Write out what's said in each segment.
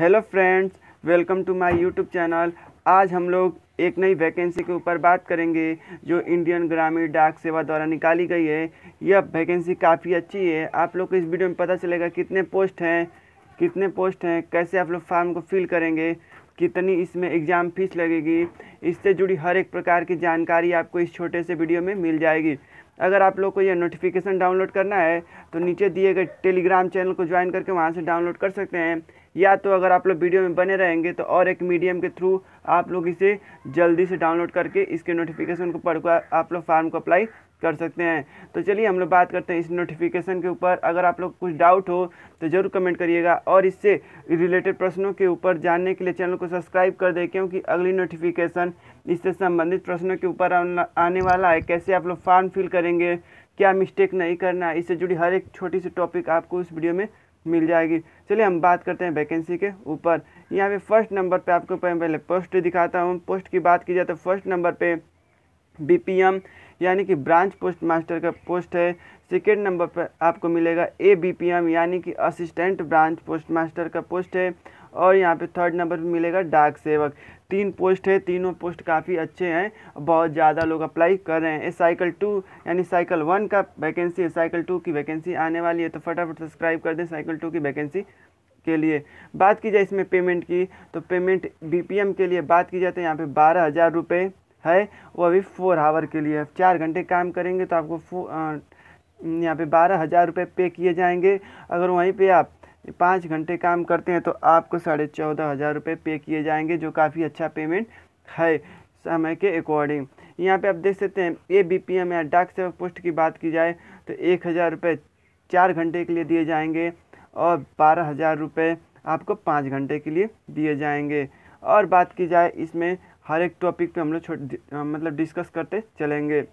hello friends welcome to my YouTube channel आज हम लोग एक नई वैकेंसी के ऊपर बात करेंगे जो इंडियन ग्रामीण डाक सेवा द्वारा निकाली गई है यह वैकेंसी काफ़ी अच्छी है आप लोग को इस वीडियो में पता चलेगा कितने पोस्ट हैं कितने पोस्ट हैं कैसे आप लोग फॉर्म को फिल करेंगे कितनी इसमें एग्ज़ाम फीस लगेगी इससे जुड़ी हर एक प्रकार की जानकारी आपको इस छोटे से वीडियो में मिल जाएगी अगर आप लोग को यह नोटिफिकेशन डाउनलोड करना है तो नीचे दिए गए टेलीग्राम चैनल को ज्वाइन करके वहाँ से डाउनलोड कर सकते हैं या तो अगर आप लोग वीडियो में बने रहेंगे तो और एक मीडियम के थ्रू आप लोग इसे जल्दी से डाउनलोड करके इसके नोटिफिकेशन को पढ़कर आप लोग फार्म को अप्लाई कर सकते हैं तो चलिए हम लोग बात करते हैं इस नोटिफिकेशन के ऊपर अगर आप लोग कुछ डाउट हो तो ज़रूर कमेंट करिएगा और इससे रिलेटेड प्रश्नों के ऊपर जानने के लिए चैनल को सब्सक्राइब कर दें क्योंकि अगली नोटिफिकेशन इससे संबंधित प्रश्नों के ऊपर आने वाला है कैसे आप लोग फॉर्म फिल करेंगे क्या मिस्टेक नहीं करना इससे जुड़ी हर एक छोटी सी टॉपिक आपको इस वीडियो में मिल जाएगी चलिए हम बात करते हैं वैकेंसी के ऊपर यहाँ पे फर्स्ट नंबर पे आपको पहले पोस्ट दिखाता हूँ पोस्ट की बात की जाए तो फर्स्ट नंबर पे बीपीएम यानी कि ब्रांच पोस्ट मास्टर का पोस्ट है सेकेंड नंबर पर आपको मिलेगा ए एम यानी कि असिस्टेंट ब्रांच पोस्ट मास्टर का पोस्ट है और यहाँ पे थर्ड नंबर पे मिलेगा डाक सेवक तीन पोस्ट है तीनों पोस्ट काफ़ी अच्छे हैं बहुत ज़्यादा लोग अप्लाई कर रहे हैं इस साइकिल टू यानी साइकिल वन का वैकेंसी है साइकिल टू की वैकेंसी आने वाली है तो फटाफट सब्सक्राइब कर दें साइकिल टू की वैकेंसी के लिए बात की जाए इसमें पेमेंट की तो पेमेंट बी के लिए बात की जाए तो यहाँ पर बारह हज़ार रुपये है वो अभी फोर आवर के लिए चार घंटे काम करेंगे तो आपको यहाँ पे बारह हज़ार रुपये पे किए जाएंगे अगर वहीं पे आप पाँच घंटे काम करते हैं तो आपको साढ़े चौदह हज़ार रुपये पे किए जाएंगे जो काफ़ी अच्छा पेमेंट है समय के अकॉर्डिंग यहाँ पे आप देख सकते हैं ए बी पी एम या डाक सेवा पोस्ट की बात की जाए तो एक हज़ार रुपये चार घंटे के लिए दिए जाएंगे और बारह हज़ार रुपये आपको पाँच घंटे के लिए दिए जाएंगे और बात की जाए इसमें हर एक टॉपिक पे हम लोग छोटे मतलब डिस्कस करते चलेंगे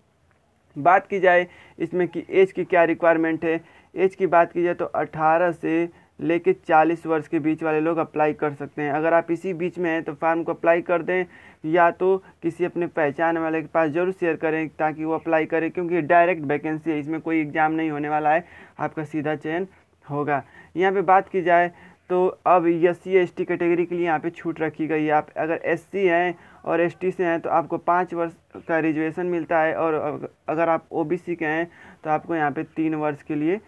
बात की जाए इसमें कि एज की क्या रिक्वायरमेंट है एज की बात की जाए तो 18 से लेके 40 वर्ष के बीच वाले लोग अप्लाई कर सकते हैं अगर आप इसी बीच में हैं तो फॉर्म को अप्लाई कर दें या तो किसी अपने पहचान वाले के पास ज़रूर शेयर करें ताकि वो अप्लाई करें क्योंकि डायरेक्ट वैकेंसी है इसमें कोई एग्ज़ाम नहीं होने वाला है आपका सीधा चयन होगा यहाँ पर बात की जाए तो अब S C S T category के लिए यहाँ पर छूट रखी गई है आप अगर एस सी हैं और एस टी से हैं तो आपको पाँच वर्ष का रिजर्वेशन मिलता है और अगर आप ओ बी सी के हैं तो आपको यहाँ पर तीन वर्ष के लिए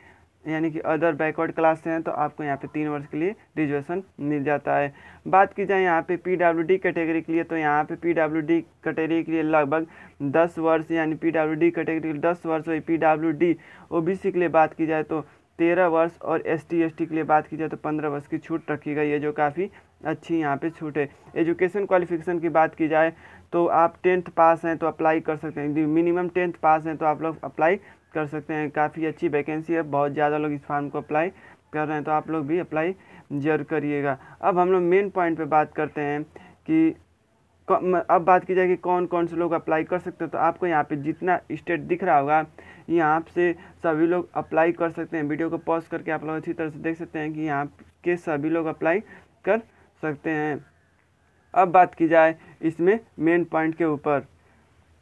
यानी कि अदर बैकवर्ड क्लास से हैं तो आपको यहाँ पे तीन वर्ष के लिए रिजर्वेशन मिल जाता है बात की जाए यहाँ पे पीडब्ल्यूडी कैटेगरी के लिए तो यहाँ पे पीडब्ल्यूडी कैटेगरी के लिए लगभग दस वर्ष यानी पीडब्ल्यूडी कैटेगरी के लिए दस वर्ष और पीडब्ल्यूडी ओबीसी के लिए बात की जाए तो तेरह वर्ष और एस टी के लिए बात की जाए तो पंद्रह वर्ष की छूट रखी गई है जो काफ़ी अच्छी यहाँ पर छूट है एजुकेशन क्वालिफिकेशन की बात की जाए तो आप टेंथ पास हैं तो अप्लाई कर सकते हैं मिनिमम टेंथ पास हैं तो आप लोग अप्लाई कर सकते हैं काफ़ी अच्छी वैकेंसी है बहुत ज़्यादा लोग इस फार्म को अप्लाई कर रहे हैं तो आप लोग भी अप्लाई जरूर करिएगा अब हम लोग मेन पॉइंट पे बात करते हैं कि अब बात की जाए कि कौन कौन से लोग अप्लाई कर सकते हैं तो आपको यहाँ पे जितना स्टेट दिख रहा होगा यहाँ से सभी लोग अप्लाई कर सकते हैं वीडियो को पॉज करके आप लोग अच्छी तरह से देख सकते हैं कि यहाँ के सभी लोग अप्लाई कर सकते हैं अब बात की जाए इसमें मेन पॉइंट के ऊपर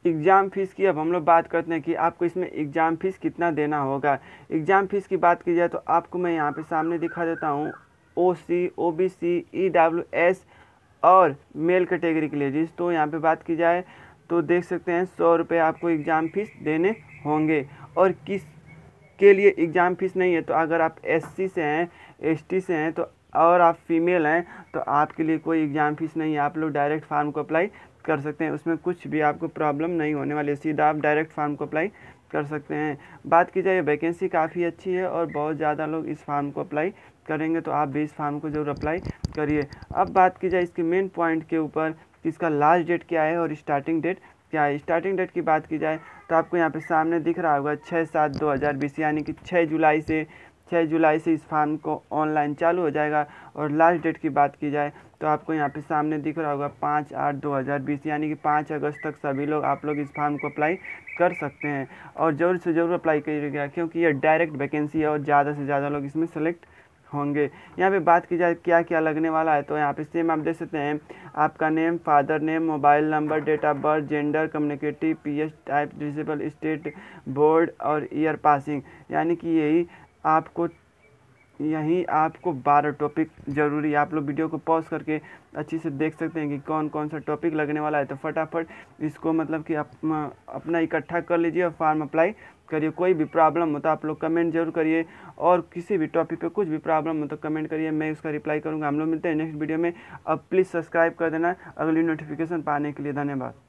एग्ज़ाम फ़ीस की अब हम लोग बात करते हैं कि आपको इसमें एग्ज़ाम फ़ीस कितना देना होगा एग्ज़ाम फ़ीस की बात की जाए तो आपको मैं यहाँ पे सामने दिखा देता हूँ O C O B C E W S और मेल कैटेगरी के लिए जिस तो यहाँ पे बात की जाए तो देख सकते हैं सौ रुपये आपको एग्ज़ाम फ़ीस देने होंगे और किस के लिए एग्ज़ाम फ़ीस नहीं है तो अगर आप एस से हैं एस से हैं तो और आप फीमेल हैं तो आपके लिए कोई एग्ज़ाम फ़ीस नहीं है आप लोग डायरेक्ट फार्म को अप्लाई कर सकते हैं उसमें कुछ भी आपको प्रॉब्लम नहीं होने वाली है सीधा आप डायरेक्ट फार्म को अप्लाई कर सकते हैं बात की जाए वैकेंसी काफ़ी अच्छी है और बहुत ज़्यादा लोग इस फार्म को अप्लाई करेंगे तो आप भी इस फार्म को जरूर अप्लाई करिए अब बात की जाए इसके मेन पॉइंट के ऊपर कि इसका लास्ट डेट क्या है और स्टार्टिंग डेट क्या है स्टार्टिंग डेट की बात की जाए तो आपको यहाँ पे सामने दिख रहा होगा छः सात दो हज़ार बीस यानी कि छः जुलाई से छः जुलाई से इस फार्म को ऑनलाइन चालू हो जाएगा और लास्ट डेट की बात की जाए तो आपको यहाँ पे सामने दिख रहा होगा पाँच आठ दो हज़ार बीस यानी कि पाँच अगस्त तक सभी लोग आप लोग इस फार्म को अप्लाई कर सकते हैं और ज़रूर से ज़रूर अप्लाई करिएगा क्योंकि ये डायरेक्ट वैकेंसी है और ज़्यादा से ज़्यादा लोग इसमें सेलेक्ट होंगे यहाँ पे बात की जाए क्या क्या लगने वाला है तो यहाँ पे सेम आप देख सकते हैं आपका name father name mobile number date of birth gender communicative PS type डिजिबल स्टेट बोर्ड और ईयर पासिंग यानी कि यही आपको यहीं आपको बारह टॉपिक ज़रूरी है आप लोग वीडियो को पॉज करके अच्छे से देख सकते हैं कि कौन कौन सा टॉपिक लगने वाला है तो फटाफट इसको मतलब कि आप अपना इकट्ठा कर लीजिए और फॉर्म अप्लाई करिए कोई भी प्रॉब्लम हो तो आप लोग कमेंट जरूर करिए और किसी भी टॉपिक पे कुछ भी प्रॉब्लम हो तो कमेंट करिए मैं उसका रिप्लाई करूँगा हम लोग मिलते हैं नेक्स्ट वीडियो में अब प्लीज़ सब्सक्राइब कर देना अगली नोटिफिकेशन पाने के लिए धन्यवाद